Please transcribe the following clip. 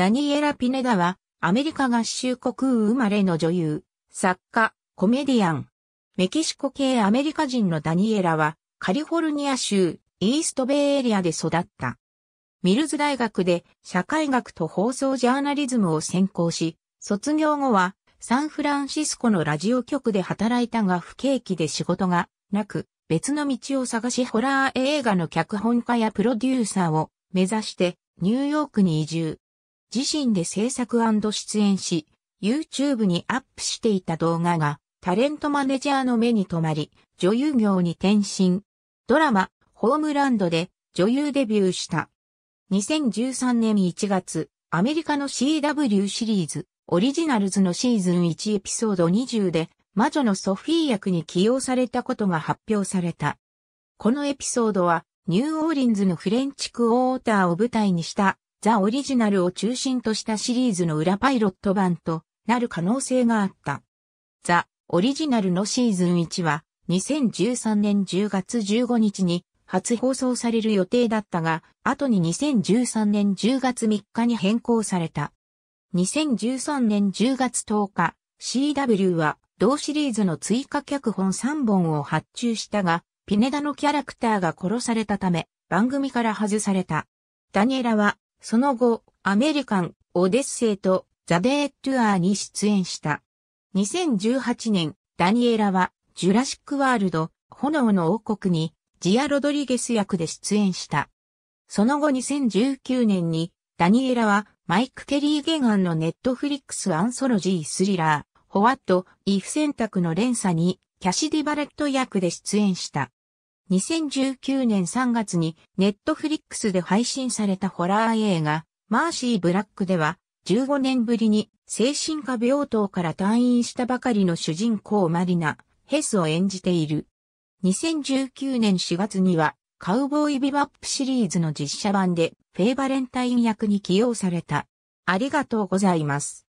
ダニエラ・ピネダは、アメリカ合衆国生まれの女優、作家、コメディアン。メキシコ系アメリカ人のダニエラは、カリフォルニア州、イーストベイエリアで育った。ミルズ大学で社会学と放送ジャーナリズムを専攻し、卒業後はサンフランシスコのラジオ局で働いたが不景気で仕事がなく、別の道を探しホラー映画の脚本家やプロデューサーを目指してニューヨークに移住。自身で制作出演し、YouTube にアップしていた動画が、タレントマネージャーの目に留まり、女優業に転身。ドラマ、ホームランドで女優デビューした。2013年1月、アメリカの CW シリーズ、オリジナルズのシーズン1エピソード20で、魔女のソフィー役に起用されたことが発表された。このエピソードは、ニューオーリンズのフレンチクオーターを舞台にしたザ・オリジナルを中心としたシリーズの裏パイロット版となる可能性があった。ザ・オリジナルのシーズン1は2013年10月15日に初放送される予定だったが、後に2013年10月3日に変更された。2013年10月10日、CW は同シリーズの追加脚本3本を発注したが、ピネダのキャラクターが殺されたため、番組から外された。ダニエラはその後、アメリカン、オデッセイとザ・デー・トゥアーに出演した。2018年、ダニエラは、ジュラシック・ワールド、炎の王国に、ジア・ロドリゲス役で出演した。その後2019年に、ダニエラは、マイク・ケリー・ゲガンのネットフリックスアンソロジースリラー、ホワット・イフ選択の連鎖に、キャシディ・バレット役で出演した。2019年3月にネットフリックスで配信されたホラー映画、マーシー・ブラックでは、15年ぶりに精神科病棟から退院したばかりの主人公マリナ、ヘスを演じている。2019年4月には、カウボーイビバップシリーズの実写版で、フェイバレンタイン役に起用された。ありがとうございます。